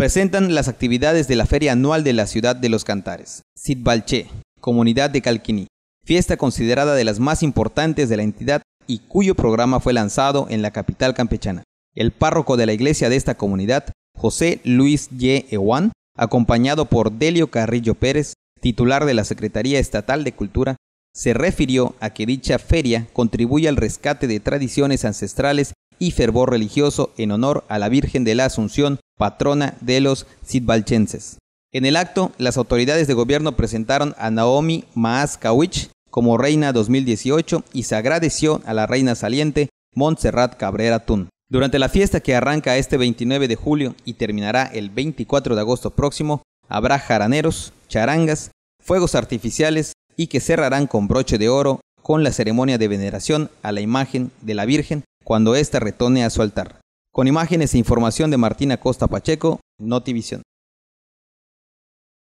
presentan las actividades de la Feria Anual de la Ciudad de los Cantares, Sitbalché, comunidad de Calquiní, fiesta considerada de las más importantes de la entidad y cuyo programa fue lanzado en la capital campechana. El párroco de la iglesia de esta comunidad, José Luis Y. Ewan, acompañado por Delio Carrillo Pérez, titular de la Secretaría Estatal de Cultura, se refirió a que dicha feria contribuye al rescate de tradiciones ancestrales y fervor religioso en honor a la Virgen de la Asunción patrona de los sidbalchenses. En el acto, las autoridades de gobierno presentaron a Naomi Kawich como reina 2018 y se agradeció a la reina saliente Montserrat Cabrera Tun. Durante la fiesta que arranca este 29 de julio y terminará el 24 de agosto próximo, habrá jaraneros, charangas, fuegos artificiales y que cerrarán con broche de oro con la ceremonia de veneración a la imagen de la Virgen cuando ésta retone a su altar. Con imágenes e información de Martina Costa Pacheco, Notivision.